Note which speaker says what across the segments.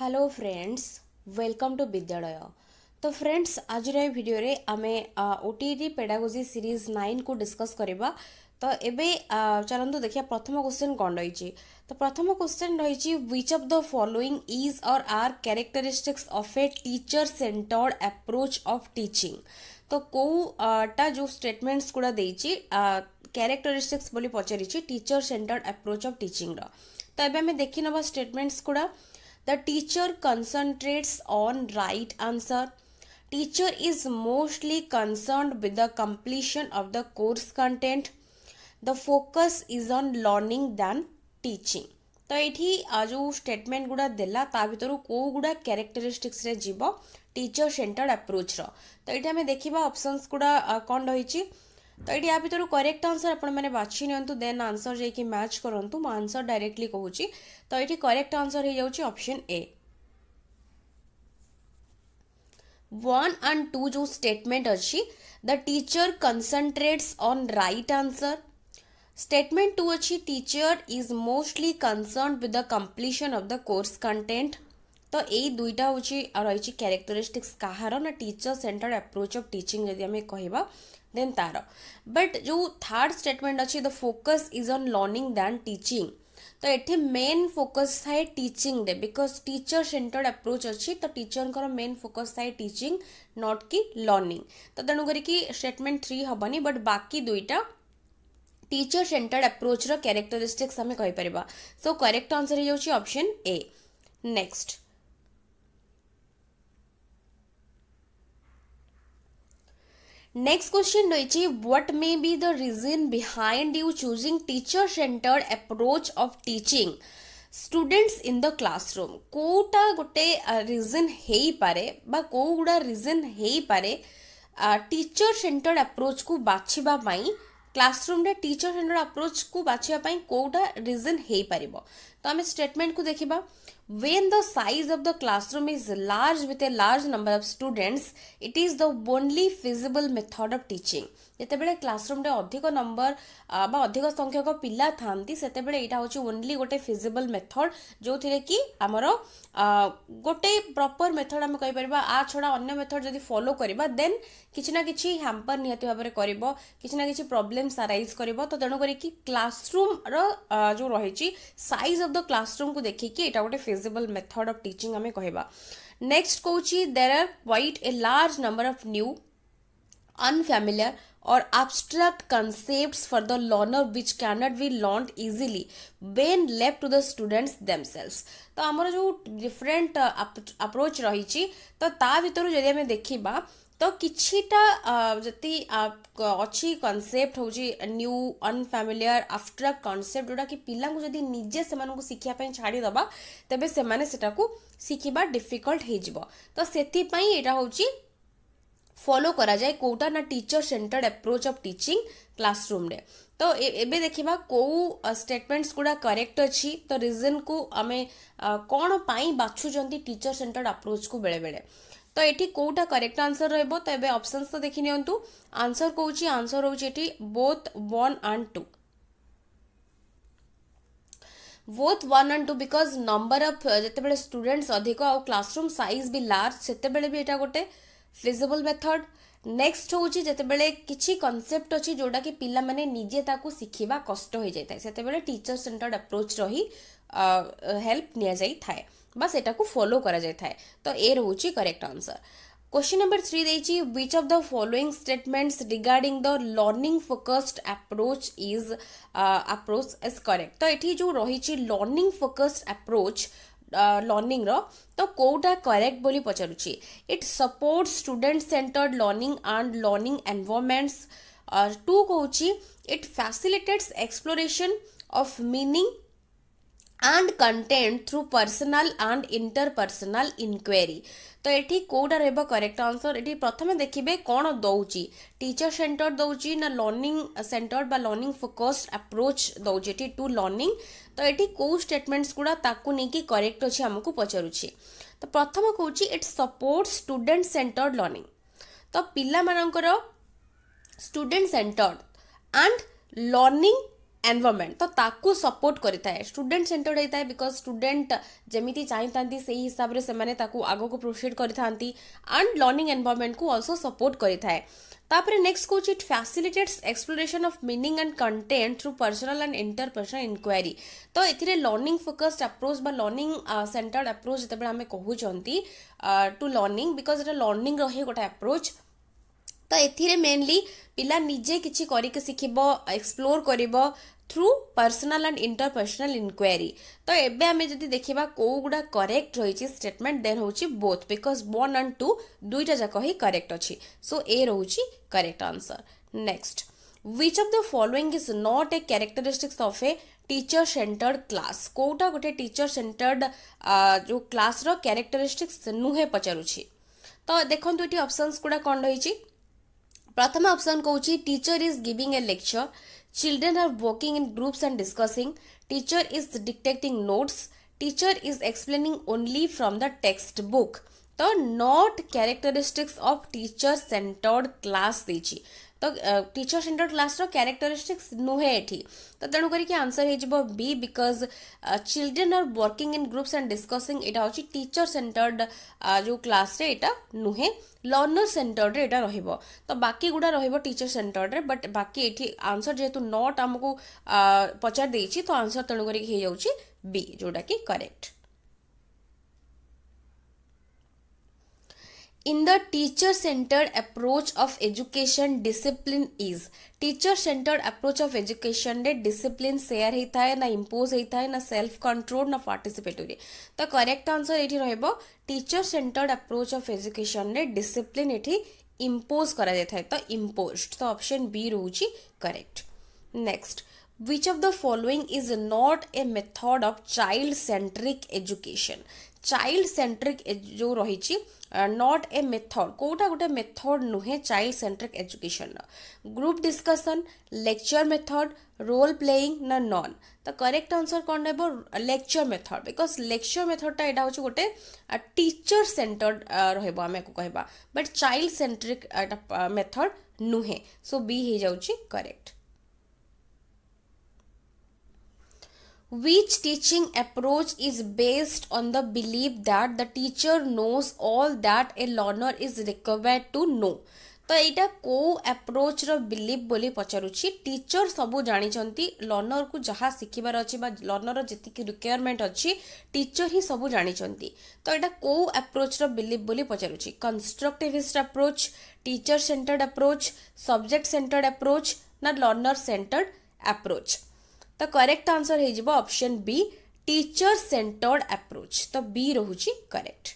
Speaker 1: Hello friends welcome to विद्यालय तो friends आज भिडियो आम ओटीटी पेडागोजी सीरीज नाइन को डिस्कस करवा तो ये चलत देखिए प्रथम क्वेश्चन कौन रही तो प्रथम क्वेश्चन रही which of the following is or are characteristics of a teacher centred approach of teaching तो कौटा जो स्टेटमेंट्स गुड़ा दे क्यारेक्टरीस्टिक्स पचारिचर सेन्टर्ड एप्रोच अफ टीचिंग तो ये आम देखने स्टेटमेंट्स गुड़ा the teacher concentrates on right answer teacher is mostly concerned with the completion of the course content the focus is on learning than teaching तो ये जो statement गुड़ा देला ତା ଭିତରୁ କେଉଁ ଗୁଡ଼ା କ୍ୟାରେକ୍ଟରିଷ୍ଟିକ୍ସରେ ଯିବ ଟିଚର ସେଣ୍ଟର୍ଡ ଆପ୍ରୋଚ୍ର तो ये देखा ଦେଖିବା गुड़ा कौन रही तो ये या भितर करेक्ट आंसर आपने बाछी नि देन आंसर जाकि मैच करूँ मो आंसर डायरेक्टली कहूँ तो ये करेक्ट आंसर हो जाऊँ option A one and two जो स्टेटमेंट अच्छी the teacher concentrates on right answer statement two अच्छी teacher is mostly concern with the completion of the course content तो यही दुईटा हूँ रही क्यारेक्टरीस्टिक्स कहार ना teacher centred approach of teaching जब आम कह देन तार बट जो थार्ड स्टेटमेंट अच्छे the focus is on learning than teaching तो ये मेन फोकस थाए टीचिंग दे बिकज टीचर सेन्टर्ड अप्रोच अच्छी तो टीचर मेन फोकस थाए टीचिंग नॉट की लर्निंग तो तेणु करके स्टेटमेंट थ्री हेनी बट बाकी दुईटा टीचर सेन्टर्ड अप्रोच्र क्यारेक्टरीस्टिक्स कही कहीपर so correct answer option A next next question रही what may be the reason behind you choosing teacher centred approach of teaching students in the classroom कोटा गोटे reason हो पारे बा को गुड़ा रीजन हो पारे टीचर सेंटर्ड एप्रोच को बाछवापी क्लासरूम टीचर सेंटर्ड अप्रोच को बाछवापी कौटा रिजन हो पार तो आम स्टेटमेंट को देखा When the size of the classroom is large with a large number of students, it is the only feasible method of teaching. ଯେତେବେଳେ କ୍ଲାସରୁମ୍ରେ ଅଧିକ ନମ୍ବର ବା ଅଧିକ ସଂଖ୍ୟକ ପିଲା ଥାଆନ୍ତି ସେତେବେଳେ ଏଇଟା ହେଉଛି ଓନ୍ଲି ଗୋଟେ ଫିଜିବଲ୍ ମେଥଡ଼ ଯେଉଁଥିରେ କି ଆମର ଗୋଟେ ପ୍ରପର୍ ମେଥଡ଼ ଆମେ କହିପାରିବା ଆ ଛଡ଼ା ଅନ୍ୟ ମେଥଡ଼ ଯଦି ଫଲୋ କରିବା ଦେନ୍ କିଛି ନା କିଛି ହ୍ୟାମ୍ପର୍ ନିହାତି ଭାବରେ କରିବ କିଛି ନା କିଛି ପ୍ରୋବ୍ଲେମ୍ସ ଆରାଇଜ୍ କରିବ ତ ତେଣୁ କରିକି କ୍ଲାସରୁମ୍ର ଯେଉଁ ରହିଛି ସାଇଜ୍ ଅଫ୍ ଦ କ୍ଲାସରୁମ୍କୁ ଦେଖିକି ଏଇଟା ଗୋଟେ feasible flexible method of teaching हमें कहवा नेक्स्ट कौचि there are quite a large number of new unfamiliar और abstract concept for the learner which cannot we learn easily when left to the students them तो आमर जो different approach uh, रही तो ता भितर जब देखा तो किटा जी अच्छी कनसेप्ट हूँ न्यू अनफामिलियर आफ्टर कनसेप्ट जोटा कि पिला को निजे से शिखापी छाड़ीदे तेज से शिखा डिफिकल्ट तो से फॉलो करा जाए कोटा ना teacher centred approach of teaching classroom रे तो ये देखा कौ स्टेटमेंट्स गुड़ा करेक्ट अच्छी तो रीजन को आम कौन पाई बाछुच टीचर सेंटर्ड अप्रोच को बेले बेले तो ये कौटा करेक्ट आंसर रे अपसन्स तो देखी नि आंसर कौन आंसर हूँ both one and two both one and two because number of जिते स्टूडेंट्स अधिक आउ क्लासरूम सैज भी लार्ज से भी गोटे फिजिबल मेथड नेक्स्ट हूँ जितेबले किसी कनसेप्ट अच्छी जोटा कि पिला मैंने निजे शिखा कष्ट हो जाए से टीचर सेन्टर्ड अप्रोच रही हेल्प नि जाए बाटा फॉलो करा जाए था तो ए रोच correct answer question number three देच of the following statements regarding the learning focused approach is approach is correct तो ये जो रही लर्णिंग फोकस्ड आप्रोच लर्णिंग रो तो कोटा करेक्ट बोली पचार it support student centred learning and learning environments to कौच it facilitates exploration of meaning and content through personal and interpersonal inquiry তো এটি কোটা রহব করেক্ট আনসর এটি প্রথমে দেখবে কোণ দৌছি টিচর সেন্টর দৌছি না লর্নিং সেন্টর বা লর্নিং ফোকসড আপ্রোচ দৌছি এটি টু লর্নিং তো এটি কেউ স্টেটমেন্টস গুড়া তাকে নিয়ে করেক্ট অছি আমি পচারুছি তো প্রথম কৌছি it support student centre learning তো পিলা মানকর student centre and learning environment तो ताको सपोर्ट करता है स्टूडेंट सेंटर्ड होता है बिकज स्टूडेंट जमी चाहती से ही हिसाब से आगे प्रोसीड कर एंड लर्णिंग को अल्सो सपोर्ट करता है नेक्स्ट कौन it facilitates exploration of meaning and content through personal and interpersonal inquiry तो ए learning focused approach learning centred approach जो आम कहते टू लर्णिंग बिकज ये लर्णिंग रही गोटे एप्रोच ତ ଏଥିରେ ମେନଲି ପିଲା ନିଜେ କିଛି କରିକି ଶିଖିବ ଏକ୍ସପ୍ଲୋର୍ କରିବ through personal and interpersonal inquiry तो एवं आम जब देखा कौगुड़ा करेक्ट रही स्टेटमेंट देन हूँ both because one and two दुईटा जाक ही करेक्ट अच्छी सो ए रोचे correct answer next which of the following is not a characteristics of a teacher centered class କୋଉଟା ଗୋଟେ teacher centered ଯୋଉ କ୍ଲାସ୍ର କ୍ୟାରେକ୍ଟରିଷ୍ଟିକ୍ସ ନୁହେଁ ପଚାରୁଛି ତ ଦେଖନ୍ତୁ ଏଠି ଅପସନ୍ସ ଗୁଡ଼ା କ'ଣ ରହିଛି Pratham option kochi teacher is giving a lecture. Children are working in groups and discussing. Teacher is dictating notes. Teacher is explaining only from the textbook. The not characteristics of teacher centered class. तो teacher centred class characteristics नुहे एटी तो तेणु करके answer B because children are working in groups and discussing यहाँ हूँ teacher centred जो class नुहे लर्नर सेन्टर्ड रहा रही तो बाकी गुड़ा रही है टीचर सेन्टर्ड में बट बाकी ये आंसर जेहतु नट आमको पचार दे तो आंसर तेणुक बी जोटा कि correct in the teacher centred approach of education discipline is teacher centred approach of education रे डिसिप्लिन शेयर होता है ना इम्पोज होता है ना सेल्फ कंट्रोल ना पार्टिसिपेटरी तो करेक्ट आंसर ये रोज teacher centred approach of education रे डिसिप्लिन ये इम्पोज करा जाए तो इम्पोज तो ऑप्शन बी रोज correct next which of the following is not a method of child centric education child centric जो रही not a method কোটা কোটা মেথড নহে child centric education group discussion lecture method role playing না নন তা correct answer कोन नेबो লেকচার মেথড বিকজ লেকচার মেথডটা এটা হচে গটে টিচার সেন্টার্ড রহেবা আমি কো কহেবা বাট চাইল্ড সেন্ট্রিক এটা মেথড নহে সো বি হে যাওচি correct Which teaching approach is based on the belief that the teacher knows all that a learner is required to know? तो यहाँ कौ एप्रोच रिलिफ बोली पचारूँ टीचर सब जानते लर्नर को जहाँ शिखबार अच्छी लर्नर जितकी रिक्वयरमेंट अच्छी टीचर ही सब जानते तो यहाँ कौ एप्रोच रिलिफ बोली पचारूँ constructivist approach teacher centred approach subject centred approach ना लर्नर सेन्टर्ड एप्रोच तो correct answer option B teacher centred approach तो बी रही correct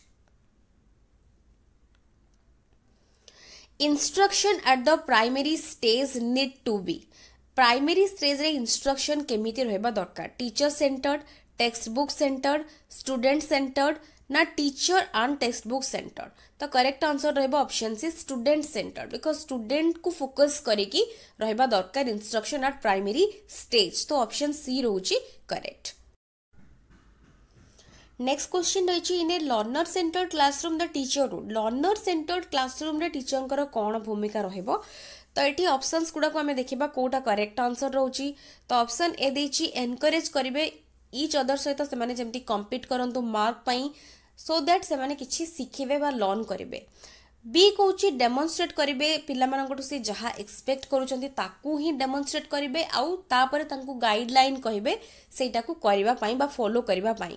Speaker 1: instruction at the primary stage need to be primary stage रे instruction केमी रहा दरकार teacher centred textbook centred student centred ना teacher and textbook centre तो correct answer रहा option C student centre because student को focus करके रहा दरकार इंस्ट्रक्शन आट प्राइमेरी स्टेज तो ऑप्शन सी रोचे करेक्ट नेक्स्ट क्वेश्चन रही in a learner centre classroom the teacher role learner centre classroom teacher कौन भूमिका रोक तो ये अप्सन्स गुड़ाक आम देखा कौटा करेक्ट आंसर रोज तो अप्सन ए एनकरेज करेंगे इच अदर सहित से कम्पिट करूँ मार्क सो दैट से शिखे लर्ण करेंगे बी कौच डेमनस्ट्रेट करेंगे पिलाठ से जहाँ एक्सपेक्ट करेमनस्ट्रेट करेंगे आउपर तक कहे से फलो करने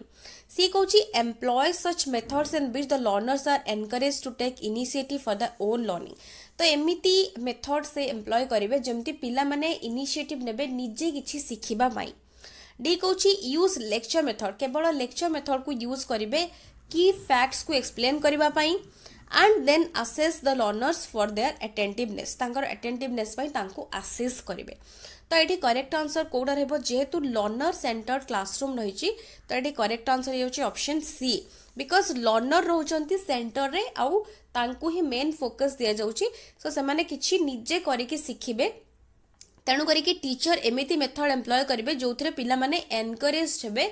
Speaker 1: सी कौच employ such methods and which the learners are encourage to take initiate for the own learning तो एमती मेथड से एम्प्लय करेंगे जमी पाने इनिसीएट ने निजे कि शिखापी डी कौच यूज लेक्चर मेथड केवल लेक्चर मेथड को यूज करेंगे key facts को explain କରିବା ପାଇଁ and then assess the learners for their attentiveness ତାଙ୍କର attentiveness ପାଇଁ ତାଙ୍କୁ assess କରିବେ ତ ଏଠି କରେକ୍ଟ ଆନ୍ସର କେଉଁଟା ରହିବ ଯେହେତୁ ଲର୍ଣ୍ଣର ସେଣ୍ଟର କ୍ଲାସରୁମ୍ ରହିଛି ତ ଏଠି କରେକ୍ଟ ଆନ୍ସର ହେଉଛି ଅପସନ୍ ସି ବିକଜ୍ ଲର୍ଣ୍ଣର ରହୁଛନ୍ତି ସେଣ୍ଟରରେ ଆଉ ତାଙ୍କୁ ହିଁ ମେନ୍ ଫୋକସ୍ ଦିଆଯାଉଛି ସୋ ସେମାନେ କିଛି ନିଜେ କରିକି ଶିଖିବେ ତେଣୁ କରିକି ଟିଚର ଏମିତି ମେଥଡ଼ ଏମ୍ପ୍ଲୟ କରିବେ ଯେଉଁଥିରେ ପିଲାମାନେ ଏନକରେଜ୍ ହେବେ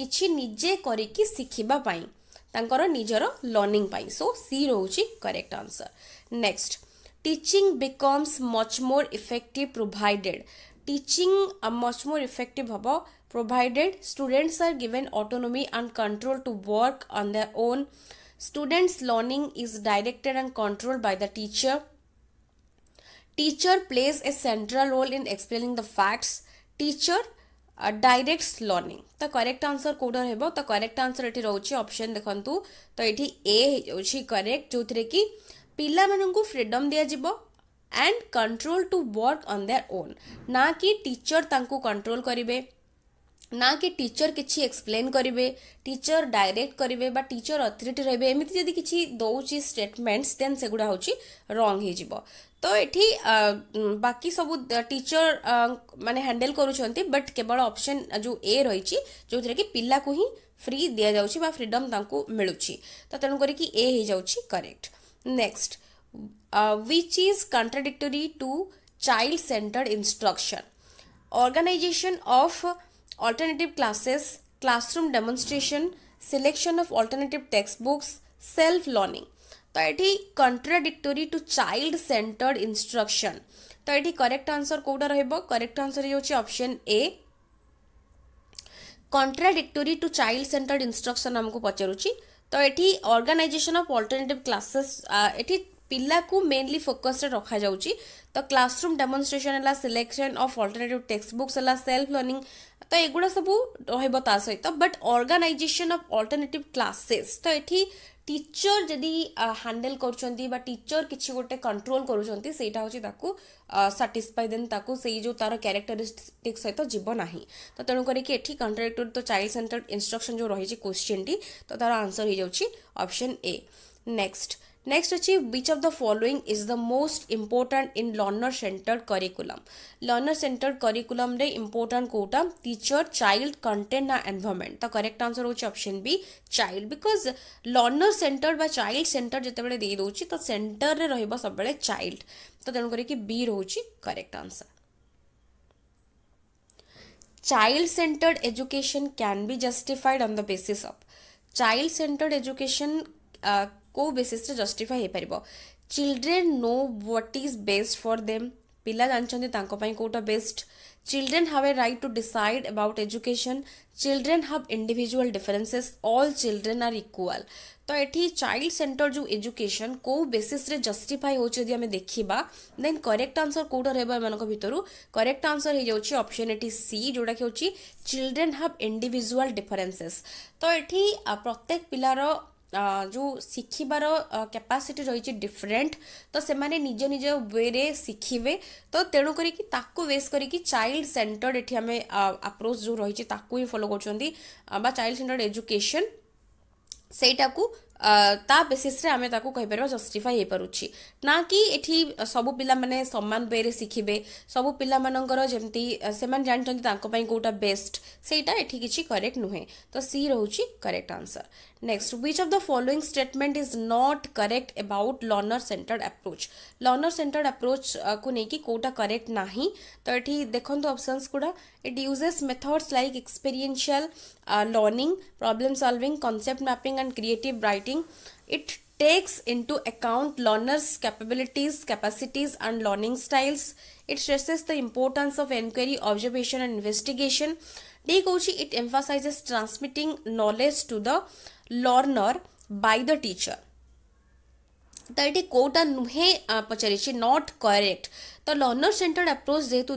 Speaker 1: କିଛି ନିଜେ କରିକି ଶିଖିବା ପାଇଁ ତାଙ୍କର ନିଜର ଲର୍ଣ୍ଣିଂ ପାଇଁ ସୋ ସି ରହୁଛି correct answer next teaching becomes much more effective provided teaching much more effective ହେବ provided students are given autonomy and control to work on their own students learning is directed and control by the teacher teacher plays a central role in explaining the facts teacher Uh, direct learning तो correct answer कौटर हो तो correct answer ये रोचे option देखु तो ये ए हो करेक्ट जो थे कि पिला फ्रीडम दिज्व and control to work on their own ना कि टीचर तांको कंट्रोल करेंगे ना कि टीचर किसी एक्सप्लेन करेंगे टीचर डायरेक्ट करेंगे टीचर अथरीटी रे एमती जदि दौर स्टेटमेंट्स देन से गुड़ा हूँ रंग हो तो ये बाकी सब टीचर मैंने हैंडेल कर बट केवल ऑप्शन जो ए रही जो थे कि पिला को ही फ्री दि जाऊँगी फ्रीडम तक मिलूँ तो तेणुकर correct next which is contradictory to child centred instruction organisation of alternative classes, classroom demonstration, selection of alternative textbooks, self-learning. thirty contradictory to child centered instruction ତ ଏଠି କରେକ୍ଟ ଆନ୍ସର କେଉଁଟା ରହିବ କରେକ୍ଟ ଆନ୍ସର ହେଉଛି option A contradictory to child centred instruction ଆମକୁ ପଚାରୁଛି ତ ଏଠି organisation of alternative classes ଏଠି पिला को मेनली फोकस रखा जा तो क्लासरूम डेमनस्ट्रेसन है selection of alternate textbooks है सेल्फ लर्णिंग तो एगुड़ा सब रहा सहित but organisation of alternate classes तो ये टीचर जदि कर टीचर किसी गोटे कंट्रोल करा हूँ साटिस्फाई देन से जो तार क्यारेक्टरीस्टिक्स सहित जीवना तो तेणु कर तो चाइल्ड सेन्टर इनस्ट्रक्शन जो रही क्वेश्चन टी तो तार आंसर हो जाएगी ए नेक्स्ट नेक्स्ट अच्छी which of the following is the most important in learner centred curriculum learner centred curriculum रे कौटा टीचर चाइल्ड कंटेन्ट ना एनवायरमेंट तो करेक्ट आंसर होची option B child because learner centred बा चाइल्ड सेन्टर जेतेबेले देई दोची तो सेंटर रे रहबा सबबेले चाइल्ड तो तेनु करे कि बी रहउची correct answer child centered education can be justified on the basis of child centered education uh, କେଉଁ ବେସିସ୍ରେ ଜଷ୍ଟିଫାଏ ହୋଇପାରିବ children know what is best for them ପିଲା ଜାଣିଛନ୍ତି ତାଙ୍କ ପାଇଁ କେଉଁଟା best Children have a right to decide about education. Children have individual differences. All children are equal. तो ये चाइल्ड सेंटर जो एजुकेशन कौ बेसीस रे जस्टिफाई होती आम देखा देन करेक्ट आंसर कौटा रहा भितर करेक्ट आंसर हो जाऊँगी ऑप्शन एटी सी जोटा कि हूँ चिल्ड्रेन हाव इंडिविजुआल डिफरेन्सेस तो ये प्रत्येक पिलार ଯେଉଁ ଶିଖିବାର କ୍ୟାପାସିଟି ରହିଛି ଡିଫରେଣ୍ଟ ତ ସେମାନେ ନିଜ ନିଜ ୱେରେ ଶିଖିବେ ତ ତେଣୁ କରିକି ତାକୁ ବେସ୍ କରିକି ଚାଇଲ୍ଡ ସେଣ୍ଟର୍ଡ ଏଠି ଆମେ ଆପ୍ରୋଚ୍ ଯେଉଁ ରହିଛି ତାକୁ ହିଁ ଫଲୋ କରୁଛନ୍ତି ବା ଚାଇଲ୍ଡ ସେଣ୍ଟର୍ଡ ଏଜୁକେସନ୍ ସେଇଟାକୁ ତା ବେସିସ୍ରେ ଆମେ ତାକୁ କହିପାରିବା ଜଷ୍ଟିଫାଏ ହେଇପାରୁଛି ନା କି ଏଠି ସବୁ ପିଲାମାନେ ସମାନ ୱେରେ ଶିଖିବେ ସବୁ ପିଲାମାନଙ୍କର ଯେମିତି ସେମାନେ ଜାଣିଛନ୍ତି ତାଙ୍କ ପାଇଁ କେଉଁଟା ବେଷ୍ଟ ସେଇଟା ଏଠି କିଛି କରେକ୍ଟ ନୁହେଁ ତ ସି ରହୁଛି correct answer next which of the following statement is not correct about learner centred approach learner centred ଆପ୍ରୋଚ୍କୁ ନେଇକି କେଉଁଟା କରେକ୍ଟ ନାହିଁ ତ ଏଠି ଦେଖନ୍ତୁ ଅପସନ୍ସ ଗୁଡ଼ା it uses methods like experiential learning problem solving concept mapping and creative writing working it takes into account learners capabilities capacities and learning styles it stresses the importance of enquiry observation and investigation dekochi it emphasizes transmitting knowledge to the learner by the teacher तो ये कौटा नुहे nuhe not correct the learner centered approach যেহেতু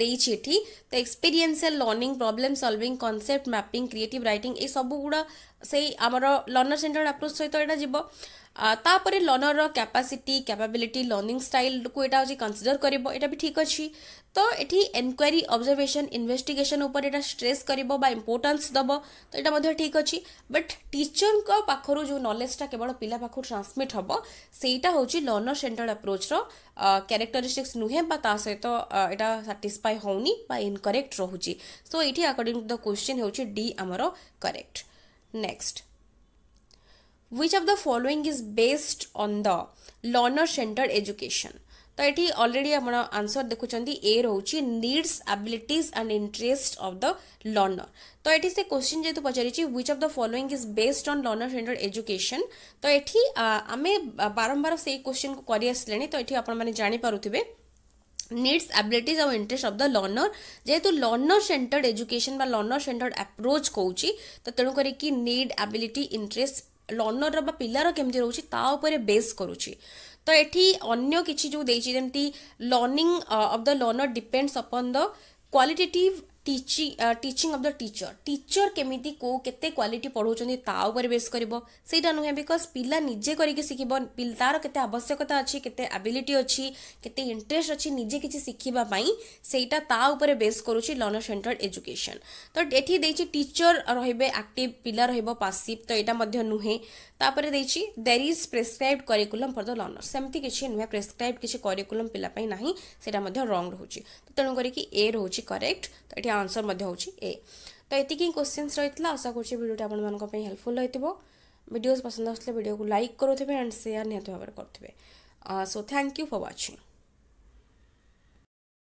Speaker 1: ଦେଇଛି ଏଠି ତ experiential learning problem solving concept mapping creative writing ଏସବୁ ଗୁଡ଼ା ସେଇ ଆମର ଲର୍ଣ୍ଣର ସେଣ୍ଟର୍ଡ ଆପ୍ରୋଚ୍ ସହିତ ଏଇଟା ଯିବ ତାପରେ ଲର୍ଣ୍ଣରର କ୍ୟାପାସିଟି କ୍ୟାପାବିଲିଟି ଲର୍ଣ୍ଣିଂ ଷ୍ଟାଇଲ୍କୁ ଏଇଟା ହେଉଛି କନସିଡ଼ର କରିବ ଏଇଟା ବି ଠିକ୍ ଅଛି ତ ଏଠି ଏନକ୍ୱାରି ଅବଜର୍ଭେସନ୍ ଇନଭେଷ୍ଟିଗେସନ୍ ଉପରେ ଏଇଟା ଷ୍ଟ୍ରେସ୍ କରିବ ବା ଇମ୍ପୋର୍ଟାନ୍ସ ଦେବ ତ ଏଇଟା ମଧ୍ୟ ଠିକ୍ ଅଛି ବଟ୍ ଟିଚରଙ୍କ ପାଖରୁ ଯେଉଁ ନଲେଜଟା କେବଳ ପିଲା ପାଖରୁ ଟ୍ରାନ୍ସମିଟ୍ ହେବ ସେଇଟା ହେଉଛି ଲର୍ଣ୍ଣର ସେଣ୍ଟର୍ଡ ଆପ୍ରୋଚ୍ର କ୍ୟାରେକ୍ଟରିଷ୍ଟିକ୍ସ ନୁହେଁ ବା ତା ସହିତ ଏଇଟା ସାଟିସ୍ଫାଏ ହେଉନି ବା ଇନକରେକ୍ଟ ରହୁଛି ସୋ ଏଇଠି ଆକର୍ଡିଂ ଟୁ ଦ କ୍ୱେଶ୍ଚିନ୍ ହେଉଛି ଡି ଆମର correct next which of the following is based on the learner centered education ତ ଏଠି ଅଲରେଡ଼ି ଆପଣ ଆନ୍ସର ଦେଖୁଛନ୍ତି ଏ ରହୁଛି needs abilities and interest of the learner ତ ଏଠି ସେ କୋଶ୍ଚିନ୍ ଯେହେତୁ ପଚାରିଛି which of the following is based on learner centred education ତ ଏଠି ଆମେ ବାରମ୍ବାର ସେଇ କୋଶ୍ଚିନ୍କୁ କରିଆସିଲେଣି ତ ଏଠି ଆପଣମାନେ ଜାଣିପାରୁଥିବେ needs abilities ଆଉ interest of the learner ଯେହେତୁ learner centered education ବା learner centered approach କହୁଛି ତ ତେଣୁ କରିକି need ability interest ଲର୍ଣ୍ଣରର ବା ପିଲାର କେମିତି ରହୁଛି ତା ଉପରେ ବେସ୍ କରୁଛି ତ ଏଠି ଅନ୍ୟ କିଛି ଯେଉଁ ଦେଇଛି ଯେମିତି learning of the learner depends upon the qualitative teaching teaching of the teacher teacher କେମିତି କେଉଁ କେତେ କ୍ୱାଲିଟି ପଢ଼ାଉଛନ୍ତି ତା ଉପରେ ବେସ୍ କରିବ ସେଇଟା ନୁହେଁ ବିକଜ୍ ପିଲା ନିଜେ କରିକି ଶିଖିବ ତା'ର କେତେ ଆବଶ୍ୟକତା ଅଛି କେତେ ଆବିଲିଟି ଅଛି କେତେ ଇଣ୍ଟରେଷ୍ଟ ଅଛି ନିଜେ କିଛି ଶିଖିବା ପାଇଁ ସେଇଟା ତା ଉପରେ ବେସ୍ କରୁଛି ଲର୍ଣ୍ଣର ସେଣ୍ଟର୍ଡ ଏଜୁକେସନ୍ ତ ଏଠି ଦେଇଛି ଟିଚର ରହିବେ ଆକ୍ଟିଭ ପିଲା ରହିବ ପାସିଭ୍ ତ ଏଇଟା ମଧ୍ୟ ନୁହେଁ ତାପରେ ଦେଇଛି there is prescribe curriculum for the learner ସେମିତି କିଛି ନୁହେଁ ପ୍ରେସ୍କ୍ରାଇବ୍ କିଛି କରିକୁଲମ୍ ପିଲା ପାଇଁ ନାହିଁ ସେଇଟା ମଧ୍ୟ ରଙ୍ଗ ରହୁଛି ତ ᱛᱚᱱᱠᱨᱤ কি ᱮ ᱨᱚᱦᱚᱪᱤ ᱠᱚᱨᱮᱠᱴ ᱛᱚ ᱮᱴᱤ ᱟᱱᱥᱟᱨ ᱢᱟᱫᱷᱭ ᱦᱚᱪᱤ ᱮ ᱛᱚ ᱮᱛᱤᱠᱤ ᱠᱚᱥᱪᱟᱱᱥ ᱨᱦᱤᱛᱞᱟ ᱟᱥᱟ ᱠᱚᱨᱪᱤ ᱵᱤᱰᱤᱭᱚ ᱴᱟ ᱟᱯᱱᱟ ᱢᱟᱱᱠᱚ ᱯᱮ ᱦᱮᱞᱯᱯᱩᱞ ᱦᱚᱭᱛᱤᱵᱚ ᱵᱤᱰᱤᱭᱚᱥ ᱯᱟᱥᱟᱱᱫ ᱟᱥᱛᱮ ᱵᱤᱰᱤᱭᱚ ᱠᱚ ᱞᱟᱭᱤᱠ ᱠᱚᱨᱚᱛᱮᱵᱮ ᱮᱱᱰ ᱥᱮᱭᱟᱨ ᱱᱮᱛᱚᱵᱟᱨ ᱠᱚᱨᱛᱤᱵᱮ ᱟ ᱥᱚ ᱛᱷᱮᱝᱠᱭᱩ ᱯᱷᱚᱨ ᱣᱟᱪᱤᱝ